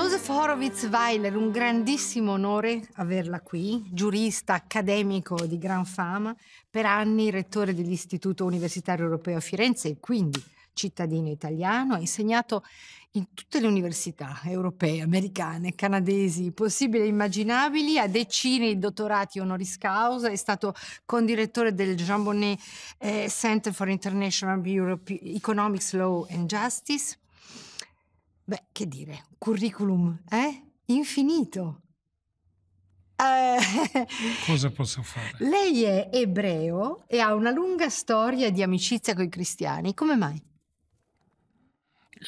Joseph Horowitz Weiler, un grandissimo onore averla qui, giurista accademico di gran fama, per anni rettore dell'Istituto Universitario Europeo a Firenze e quindi cittadino italiano, ha insegnato in tutte le università europee, americane, canadesi, possibili e immaginabili, ha decine di dottorati honoris causa, è stato condirettore del Jean Bonnet eh, Center for International Europe Economics, Law and Justice, Beh, che dire, curriculum, eh? Infinito. Eh, Cosa posso fare? Lei è ebreo e ha una lunga storia di amicizia con i cristiani. Come mai?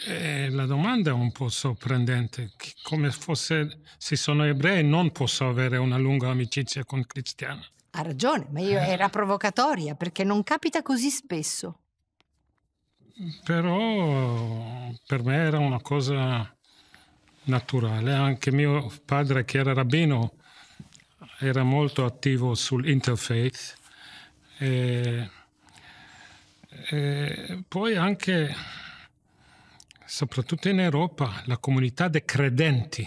Eh, la domanda è un po' sorprendente. Come fosse se sono ebrei non posso avere una lunga amicizia con cristiani. Ha ragione, ma io eh. era provocatoria perché non capita così spesso però per me era una cosa naturale. Anche mio padre, che era rabbino, era molto attivo sull'interfaith. E, e poi anche, soprattutto in Europa, la comunità dei credenti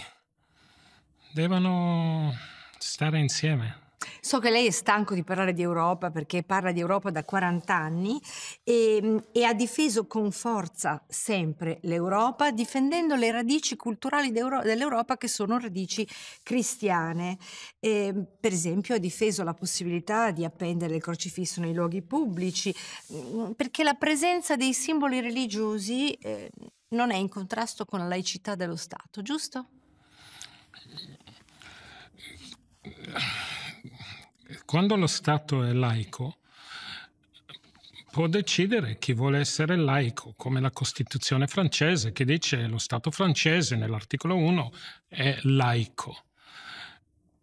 devono stare insieme, So che lei è stanco di parlare di Europa perché parla di Europa da 40 anni e, e ha difeso con forza sempre l'Europa, difendendo le radici culturali dell'Europa che sono radici cristiane. E, ehm, per esempio ha difeso la possibilità di appendere il crocifisso nei luoghi pubblici mm, perché la presenza dei simboli religiosi eh, non è in contrasto con la laicità dello Stato, giusto? quando lo Stato è laico, può decidere chi vuole essere laico, come la Costituzione francese che dice che lo Stato francese nell'articolo 1 è laico.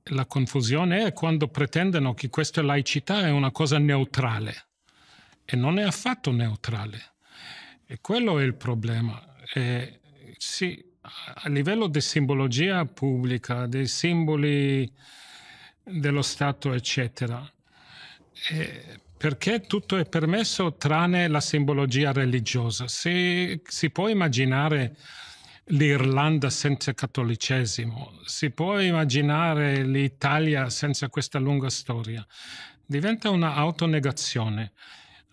La confusione è quando pretendono che questa laicità è una cosa neutrale e non è affatto neutrale. E quello è il problema. E, sì, a livello di simbologia pubblica, dei simboli dello Stato, eccetera. Eh, perché tutto è permesso tranne la simbologia religiosa? Se si può immaginare l'Irlanda senza cattolicesimo, si può immaginare l'Italia senza questa lunga storia, diventa un'autonegazione.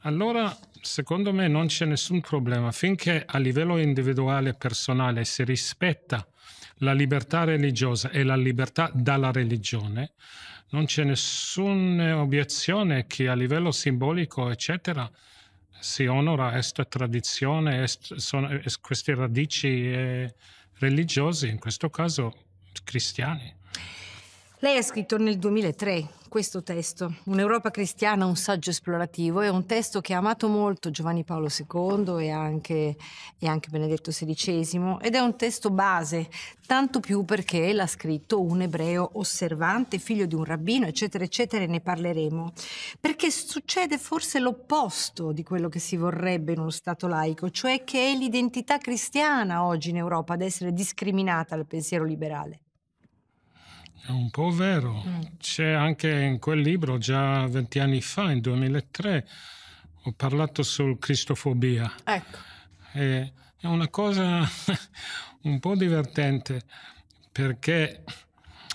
Allora secondo me non c'è nessun problema finché a livello individuale e personale si rispetta la libertà religiosa e la libertà dalla religione, non c'è nessuna obiezione che a livello simbolico, eccetera, si onora questa tradizione, est, sono, est, queste radici eh, religiose, in questo caso cristiane. Lei ha scritto nel 2003 questo testo, Un'Europa cristiana, un saggio esplorativo, è un testo che ha amato molto Giovanni Paolo II e anche, e anche Benedetto XVI ed è un testo base, tanto più perché l'ha scritto un ebreo osservante, figlio di un rabbino, eccetera, eccetera, e ne parleremo. Perché succede forse l'opposto di quello che si vorrebbe in uno Stato laico, cioè che è l'identità cristiana oggi in Europa ad essere discriminata dal pensiero liberale. È un po' vero. Mm. C'è anche in quel libro, già venti anni fa, in 2003, ho parlato sul cristofobia. Ecco. E è una cosa un po' divertente perché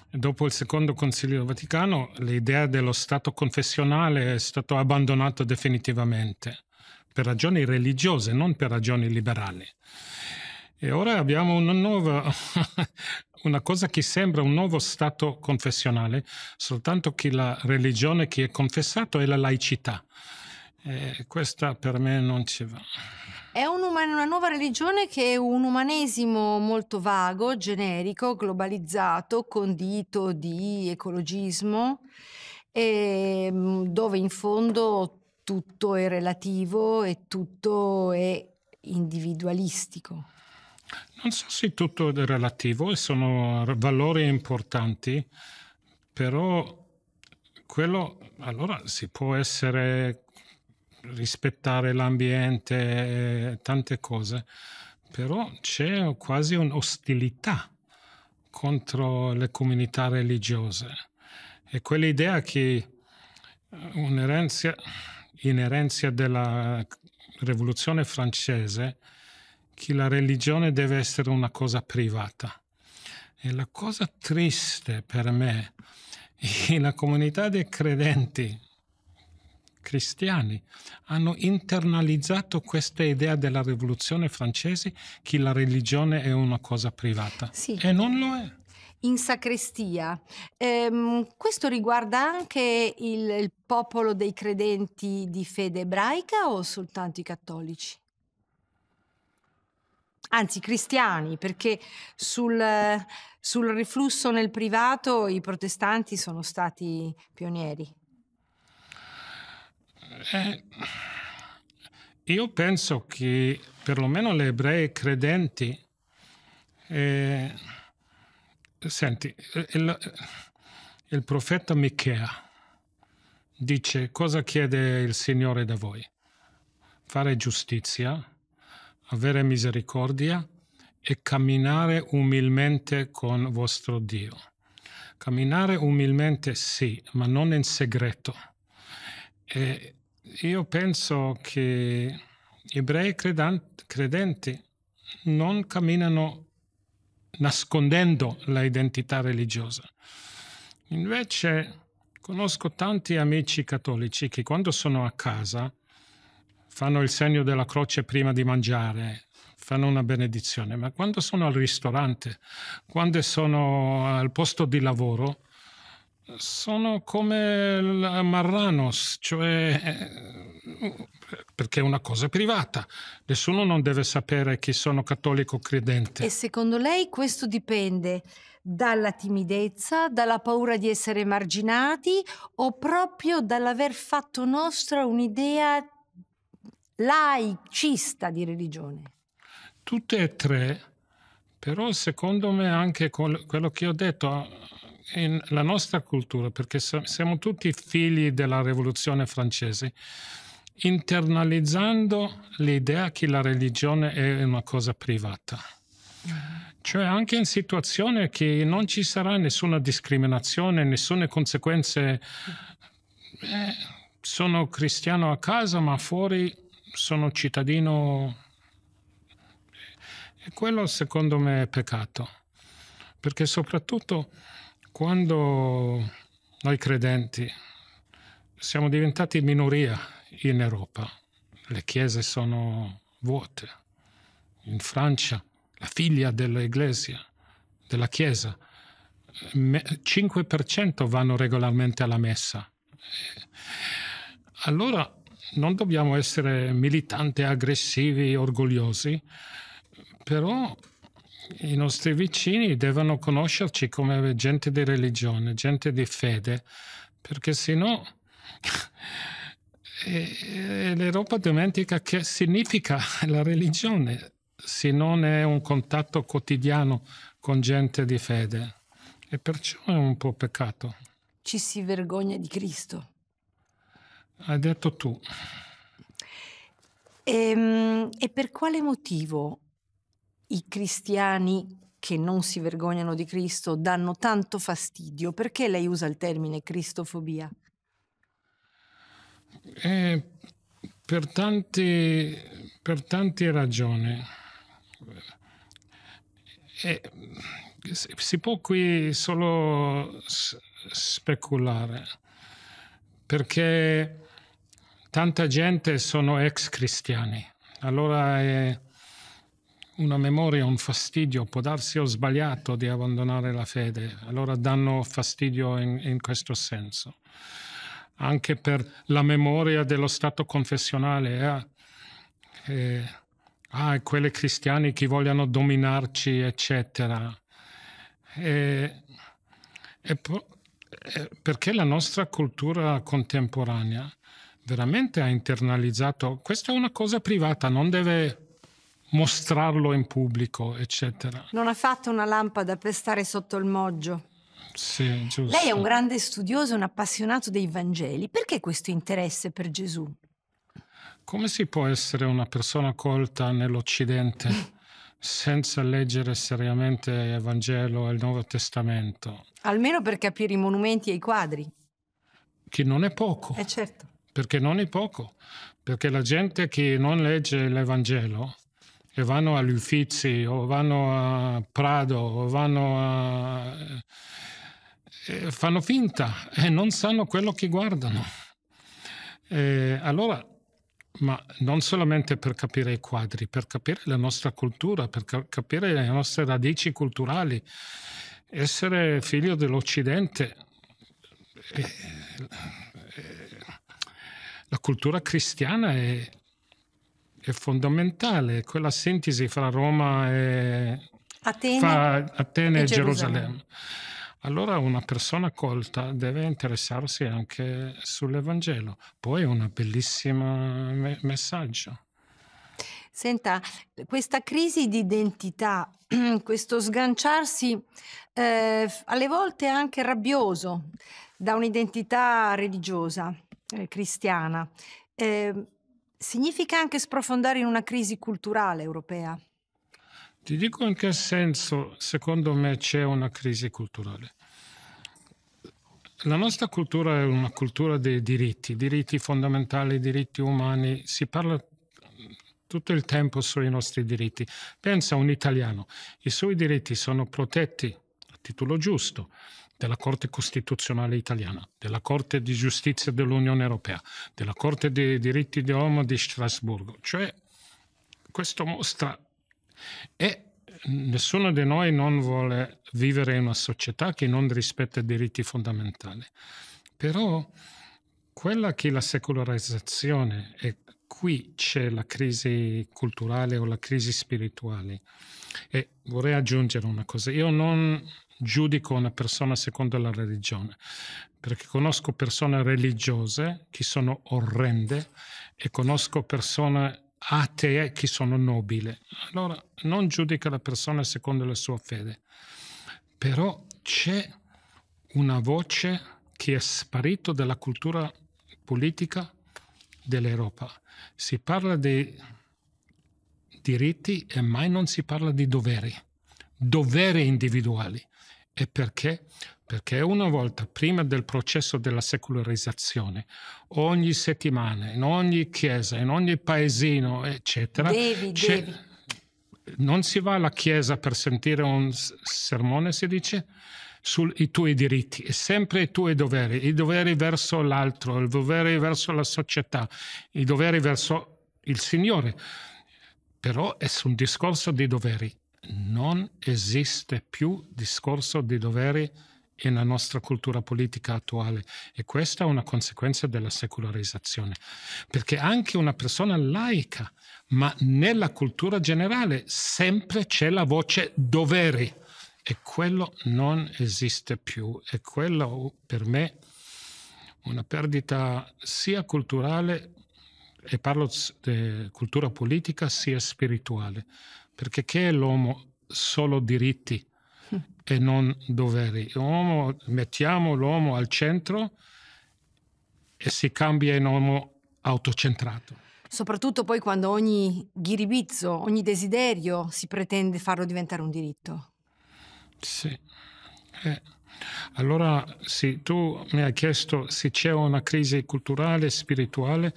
dopo il secondo Concilio Vaticano l'idea dello Stato confessionale è stato abbandonato definitivamente per ragioni religiose, non per ragioni liberali. E ora abbiamo una nuova, una cosa che sembra un nuovo stato confessionale, soltanto che la religione che è confessata è la laicità. E questa per me non ci va. È un una nuova religione che è un umanesimo molto vago, generico, globalizzato, condito di ecologismo, ehm, dove in fondo tutto è relativo e tutto è individualistico. Non so se tutto è relativo e sono valori importanti, però quello allora si può essere rispettare l'ambiente, tante cose, però c'è quasi un'ostilità contro le comunità religiose e quell'idea che eh, un'inerenza della rivoluzione francese che la religione deve essere una cosa privata. E la cosa triste per me è che la comunità dei credenti cristiani hanno internalizzato questa idea della rivoluzione francese che la religione è una cosa privata. Sì. E non lo è in sacrestia. Ehm, questo riguarda anche il, il popolo dei credenti di fede ebraica o soltanto i cattolici? anzi cristiani, perché sul, sul riflusso nel privato i protestanti sono stati pionieri. Eh, io penso che perlomeno le ebrei credenti, eh, senti, il, il profeta Michea dice cosa chiede il Signore da voi? Fare giustizia, avere misericordia e camminare umilmente con vostro Dio. Camminare umilmente sì, ma non in segreto. E io penso che gli ebrei credenti non camminano nascondendo l'identità religiosa. Invece conosco tanti amici cattolici che quando sono a casa fanno il segno della croce prima di mangiare, fanno una benedizione, ma quando sono al ristorante, quando sono al posto di lavoro, sono come il Marranos, cioè eh, perché è una cosa privata, nessuno non deve sapere chi sono cattolico credente. E secondo lei questo dipende dalla timidezza, dalla paura di essere emarginati o proprio dall'aver fatto nostra un'idea laicista di religione? Tutte e tre, però secondo me anche con quello che ho detto la nostra cultura, perché siamo tutti figli della rivoluzione francese, internalizzando l'idea che la religione è una cosa privata. Cioè anche in situazioni che non ci sarà nessuna discriminazione, nessune conseguenze. Eh, sono cristiano a casa, ma fuori sono cittadino e quello secondo me è peccato, perché soprattutto quando noi credenti siamo diventati minoria in Europa, le chiese sono vuote, in Francia la figlia dell'Iglesia, della Chiesa, 5% vanno regolarmente alla messa. Allora non dobbiamo essere militanti, aggressivi, orgogliosi, però i nostri vicini devono conoscerci come gente di religione, gente di fede, perché sennò l'Europa dimentica che significa la religione se non è un contatto quotidiano con gente di fede. E perciò è un po' peccato. Ci si vergogna di Cristo. Hai detto tu. E, ehm, e per quale motivo i cristiani che non si vergognano di Cristo danno tanto fastidio? Perché lei usa il termine cristofobia? Eh, per, tanti, per tante ragioni. Eh, si può qui solo speculare, perché tanta gente sono ex cristiani. Allora è una memoria, un fastidio, può darsi ho sbagliato di abbandonare la fede, allora danno fastidio in, in questo senso. Anche per la memoria dello stato confessionale, eh, E, eh, ah, quelli cristiani che vogliono dominarci, eccetera. E, e, eh, perché la nostra cultura contemporanea veramente ha internalizzato, questa è una cosa privata, non deve mostrarlo in pubblico, eccetera. Non ha fatto una lampada per stare sotto il moggio. Sì, giusto. Lei è un grande studioso, un appassionato dei Vangeli. Perché questo interesse per Gesù? Come si può essere una persona colta nell'Occidente senza leggere seriamente il Vangelo e il Nuovo Testamento? Almeno per capire i monumenti e i quadri. Che non è poco. È eh, certo perché non è poco, perché la gente che non legge l'Evangelo e vanno agli Uffizi o vanno a Prado o vanno a... Eh, fanno finta e non sanno quello che guardano. E eh, allora, ma non solamente per capire i quadri, per capire la nostra cultura, per capire le nostre radici culturali, essere figlio dell'Occidente. E eh, la cultura cristiana è, è fondamentale, quella sintesi fra Roma e Atene, fra Atene e, Gerusalemme. Gerusalemme. Allora una persona colta deve interessarsi anche sull'Evangelo, poi è un bellissimo me messaggio. Senta, questa crisi di identità, questo sganciarsi eh, alle volte anche rabbioso da un'identità religiosa, eh, cristiana, eh, significa anche sprofondare in una crisi culturale europea? Ti dico in che senso, secondo me, c'è una crisi culturale. La nostra cultura è una cultura dei diritti, diritti fondamentali, diritti umani. Si parla mm, tutto il tempo sui nostri diritti. Pensa a un italiano, i suoi diritti sono protetti a titolo giusto, della Corte Costituzionale italiana, della Corte di Giustizia dell'Unione Europea, della Corte dei diritti dell'uomo di Strasburgo. Cioè, questo mostra... E nessuno di noi non vuole vivere in una società che non rispetta i diritti fondamentali. Però quella che la secolarizzazione e qui c'è la crisi culturale o la crisi spirituale. E vorrei aggiungere una cosa, io non, giudico una persona secondo la religione, perché conosco persone religiose che sono orrende e conosco persone atee che sono nobili. Allora non giudica la persona secondo la sua fede, però c'è una voce che è sparita dalla cultura politica dell'Europa. Si parla di diritti e mai non si parla di doveri doveri individuali. E perché? Perché una volta prima del processo della secolarizzazione, ogni settimana, in ogni chiesa, in ogni paesino, eccetera, devi, devi. non si va alla chiesa per sentire un sermone, si dice, sui tuoi diritti, è sempre i tuoi doveri, i doveri verso l'altro, i doveri verso la società, i doveri verso il Signore. Però è un discorso di doveri non esiste più discorso di doveri nella nostra cultura politica attuale e questa è una conseguenza della secolarizzazione, perché anche una persona laica, ma nella cultura generale sempre c'è la voce doveri e quello non esiste più e quello per me una perdita sia culturale e parlo di cultura politica sia spirituale perché che è l'uomo solo diritti hm. e non doveri. L'uomo, mettiamo l'uomo al centro e si cambia in uomo autocentrato. Soprattutto poi quando ogni ghiribizzo, ogni desiderio si pretende farlo diventare un diritto. Sì. Eh. Allora, sì, tu mi hai chiesto se c'è una crisi culturale spirituale,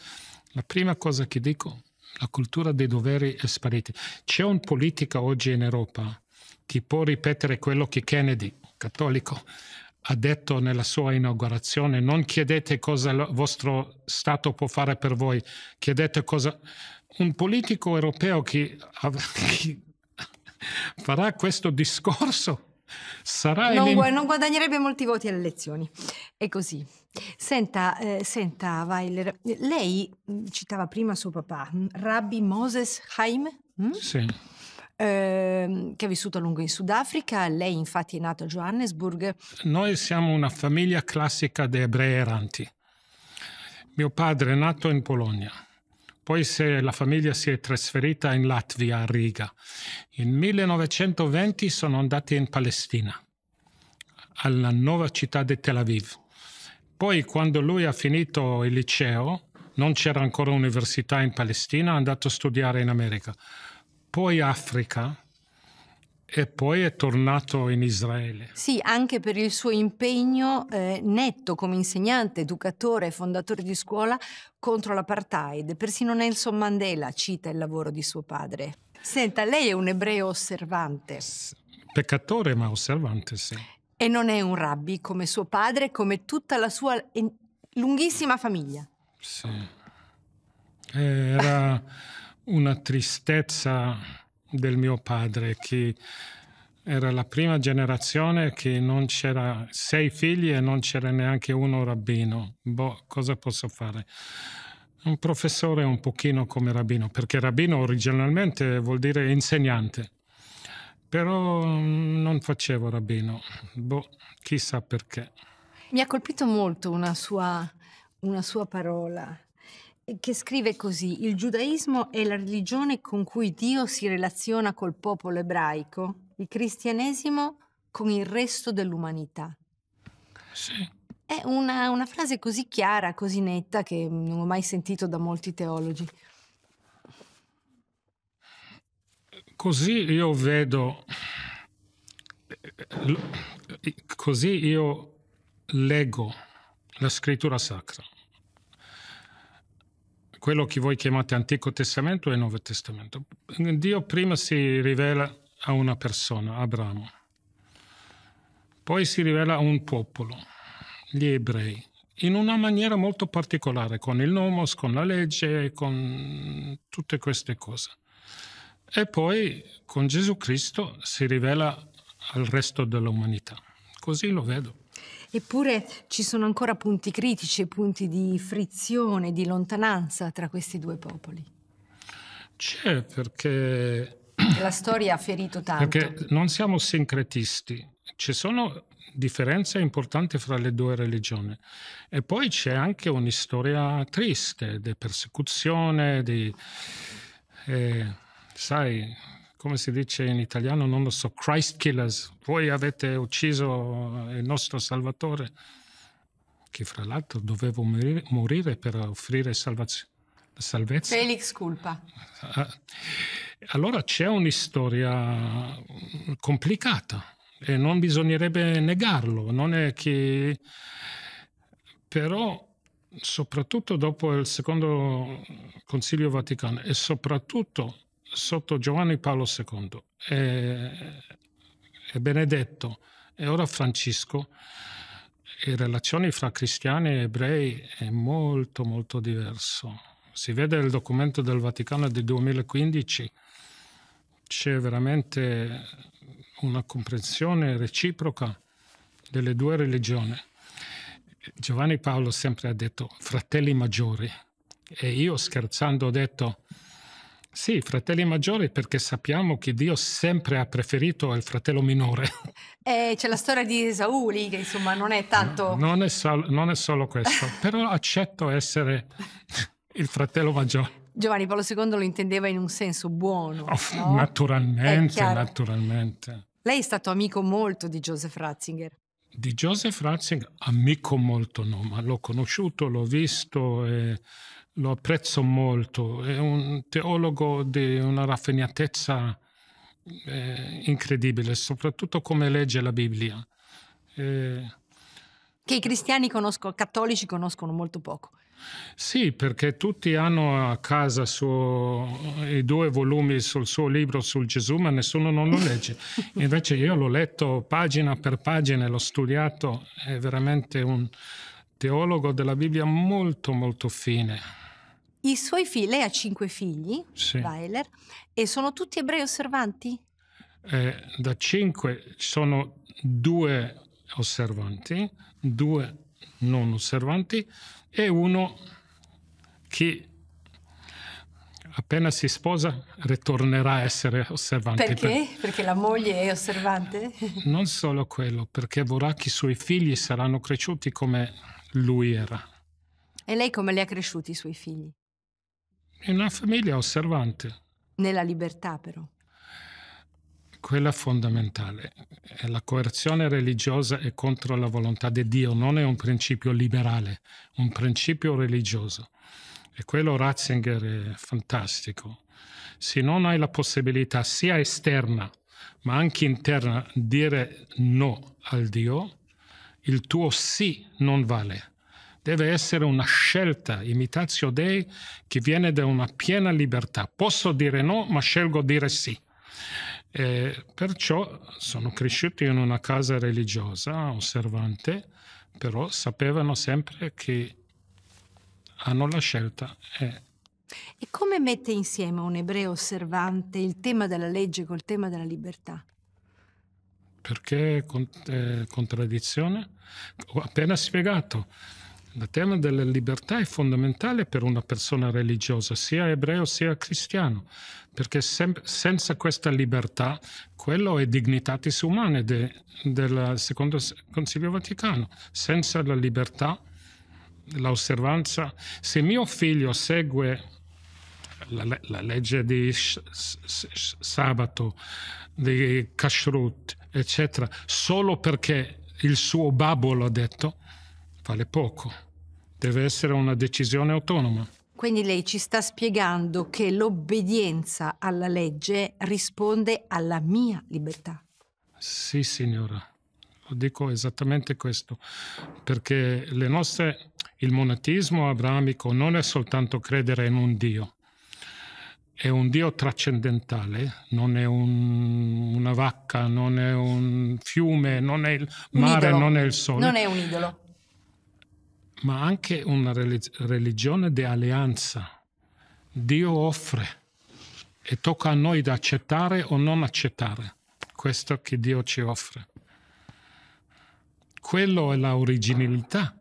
la prima cosa che dico la cultura dei doveri è sparita. C'è un politica oggi in Europa che può ripetere quello che Kennedy, cattolico, ha detto nella sua inaugurazione, non chiedete cosa il vostro Stato può fare per voi, chiedete cosa... Un politico europeo che, che farà questo discorso Sarà non, elen... non guadagnerebbe molti voti alle elezioni. È così. Senta, eh, senta, Weiler, lei mm, citava prima suo papà, mm, Rabbi Moses Haim? Mm? Sì. Eh, che ha vissuto a lungo in Sudafrica, lei infatti è nato a Johannesburg. Noi siamo una famiglia classica di ebrei erranti. Mio padre è nato in Polonia, poi se la famiglia si è trasferita in Latvia, a Riga. In 1920 sono andati in Palestina, alla nuova città di Tel Aviv. Poi quando lui ha finito il liceo, non c'era ancora università in Palestina, è andato a studiare in America. Poi Africa, e poi è tornato in Israele. Sì, anche per il suo impegno eh, netto come insegnante, educatore e fondatore di scuola contro l'apartheid. Persino Nelson Mandela cita il lavoro di suo padre. Senta, lei è un ebreo osservante. Peccatore, ma osservante, sì. E non è un rabbi come suo padre, come tutta la sua lunghissima famiglia. Sì. Era una tristezza del mio padre che era la prima generazione che non c'era sei figli e non c'era neanche uno rabbino. Boh, cosa posso fare? Un professore un pochino come rabbino, perché rabbino originalmente vuol dire insegnante. Però mm, non facevo rabbino, boh, chissà perché. Mi ha colpito molto una sua, una sua parola, che scrive così, il giudaismo è la religione con cui Dio si relaziona col popolo ebraico, il cristianesimo con il resto dell'umanità. Sì. È una, una, frase così chiara, così netta, che non ho mai sentito da molti teologi. Così io vedo, eh, eh, così io leggo la scrittura sacra quello che voi chiamate Antico Testamento e Nuovo Testamento. Dio prima si rivela a una persona, Abramo, poi si rivela a un popolo, gli ebrei, in una maniera molto particolare, con il nomos, con la legge, con tutte queste cose. E poi con Gesù Cristo si rivela al resto dell'umanità. Così lo vedo. Eppure ci sono ancora punti critici e punti di frizione, di lontananza tra questi due popoli. C'è perché... La storia ha ferito tanto. Perché non siamo sincretisti. Ci sono differenze importanti fra le due religioni. E poi c'è anche un'istoria triste di persecuzione, di... Eh, sai, come si dice in italiano, non lo so, Christ Killers, voi avete ucciso eh, il nostro Salvatore, che fra l'altro dovevo morire, morire per offrire salvazio- salvezza. Felix Culpa. Ah, eh, allora c'è un'istoria mm, complicata e non bisognerebbe negarlo, non è che... però soprattutto dopo il secondo mm, Consiglio Vaticano e soprattutto sotto Giovanni Paolo II e, e Benedetto e ora Francesco, le relazioni fra cristiani e ebrei è molto molto diverso. Si vede il documento del Vaticano del 2015, c'è veramente una comprensione reciproca delle due religioni. Giovanni Paolo sempre ha detto fratelli maggiori e io scherzando ho detto sì, fratelli maggiori perché sappiamo che Dio sempre ha preferito il fratello minore. Eh, c'è la storia di Esaù lì che insomma non è tanto... No, non, è sol- non è solo questo, però accetto essere il fratello maggiore. Giovanni Paolo II lo intendeva in un senso buono. Oh, no? Naturalmente, naturalmente. Lei è stato amico molto di Joseph Ratzinger. Di Joseph Ratzinger, amico molto no, ma l'ho conosciuto, l'ho visto. E lo apprezzo molto, è un teologo di una raffinatezza eh, incredibile, soprattutto come legge la Bibbia. Eh, che i cristiani conoscono, cattolici conoscono molto poco. Sì, perché tutti hanno a casa suo, i due volumi sul suo libro sul Gesù, ma nessuno non lo legge. Invece io l'ho letto pagina per pagina, l'ho studiato, è veramente un teologo della Bibbia molto molto fine. I suoi figli, lei ha cinque figli, sì. Weiler, e sono tutti ebrei osservanti? Eh, da cinque sono due osservanti, due non osservanti e uno che appena si sposa ritornerà a essere osservante. Perché? Per... Perché la moglie è osservante? Non solo quello, perché vorrà che i suoi figli saranno cresciuti come lui era. E lei come li ha cresciuti i suoi figli? In una famiglia osservante. Nella libertà però. Quella fondamentale. La coerzione religiosa è contro la volontà di Dio, non è un principio liberale, un principio religioso. E quello Ratzinger è fantastico. Se non hai la possibilità sia esterna ma anche interna di dire no al Dio, il tuo sì non vale deve essere una scelta, imitatio Dei, che viene da una piena libertà. Posso dire no, ma scelgo dire sì. E eh, perciò sono cresciuto in una casa religiosa, osservante, però sapevano sempre che hanno la scelta. E... Eh. e come mette insieme un ebreo osservante il tema della legge col tema della libertà? Perché eh, contraddizione? Ho appena spiegato il tema della libertà è fondamentale per una persona religiosa, sia ebreo sia cristiano, perché sem- senza questa libertà, quello è dignitatis umane de- del secondo Consiglio Vaticano. Senza la libertà, l'osservanza, se mio figlio segue la, le- la legge di sh- sh- sabato, di kashrut, eccetera, solo perché il suo babbo l'ha detto, vale poco. Deve essere una decisione autonoma. Quindi lei ci sta spiegando che l'obbedienza alla legge risponde alla mia libertà. Sì, signora, lo dico esattamente questo, perché le nostre, il monatismo abramico non è soltanto credere in un Dio, è un Dio trascendentale, non è un, una vacca, non è un fiume, non è il mare, non è il sole. Non è un idolo ma anche una religione di alleanza. Dio offre e tocca a noi di accettare o non accettare questo che Dio ci offre. Quello è l'originalità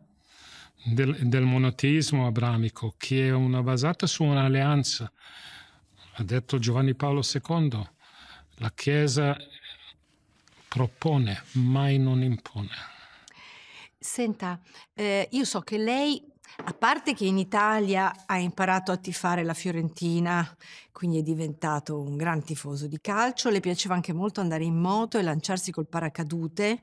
del, del monoteismo abramico, che è una, basata su un'alleanza. Ha detto Giovanni Paolo II, la Chiesa propone, mai non impone. Senta, eh, io so che lei, a parte che in Italia ha imparato a tifare la Fiorentina, quindi è diventato un gran tifoso di calcio, le piaceva anche molto andare in moto e lanciarsi col paracadute,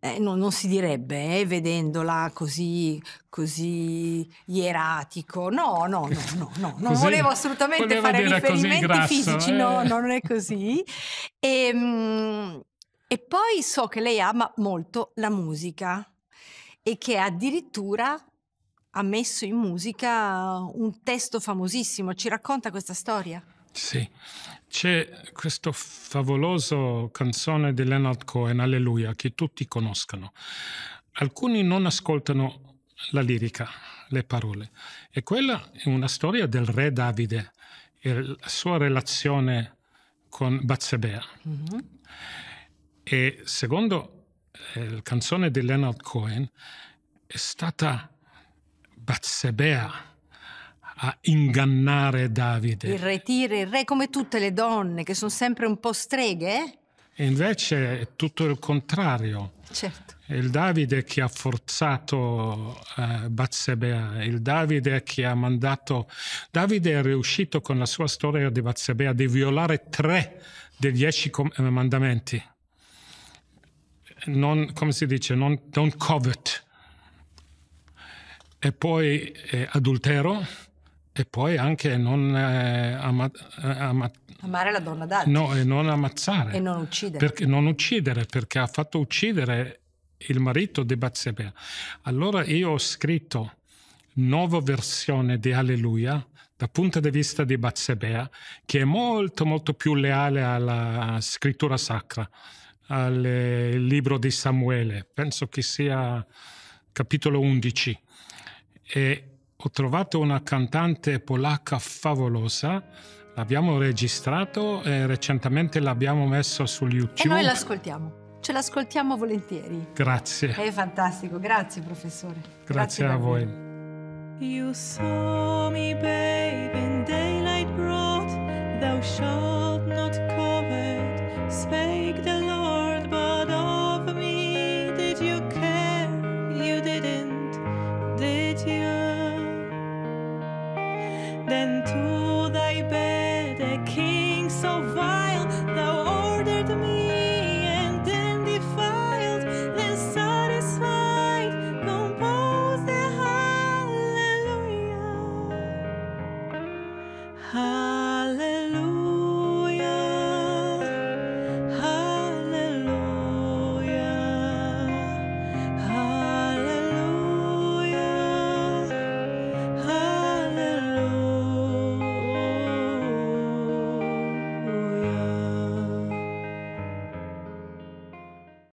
eh, no, non si direbbe, eh, vedendola così, così ieratico. No, no, no, no, no. non così, volevo assolutamente fare riferimenti grasso, fisici, eh? no, no, non è così. E, ehm, mh, e poi so che lei ama molto la musica e che addirittura ha messo in musica un testo famosissimo. Ci racconta questa storia? Sì, c'è questa favolosa canzone di Leonard Cohen, Alleluia, che tutti conoscono. Alcuni non ascoltano la lirica, le parole. E quella è una storia del re Davide e la sua relazione con Bazzebea. Mm -hmm. E secondo eh, la canzone di Leonard Cohen è stata Batsebea a ingannare Davide. Il re tira, il re come tutte le donne che sono sempre un po' streghe. Eh? E invece è tutto il contrario. Certo. È il Davide che ha forzato eh, Batsebea, il Davide che ha mandato... Davide è riuscito con la sua storia di Batsebea di violare tre dei dieci eh, mandamenti non, come si dice, non, don't covet. E poi eh, adultero, e poi anche non eh, ama, eh, ama, amare la donna d'altro. No, e non ammazzare. E non uccidere. Perché, non uccidere, perché ha fatto uccidere il marito di Bazzebea. Allora io ho scritto nuova versione di Alleluia dal punto di vista di Bazzebea che è molto molto più leale alla scrittura sacra al eh, libro di Samuele, penso che sia capitolo 11, e ho trovato una cantante polacca favolosa, l'abbiamo registrato e recentemente l'abbiamo messo su YouTube. E noi l'ascoltiamo. Ce l'ascoltiamo volentieri. Grazie. È fantastico, grazie professore. Grazie, grazie a voi. You saw me, babe, in daylight broad, thou shalt not covet, spake the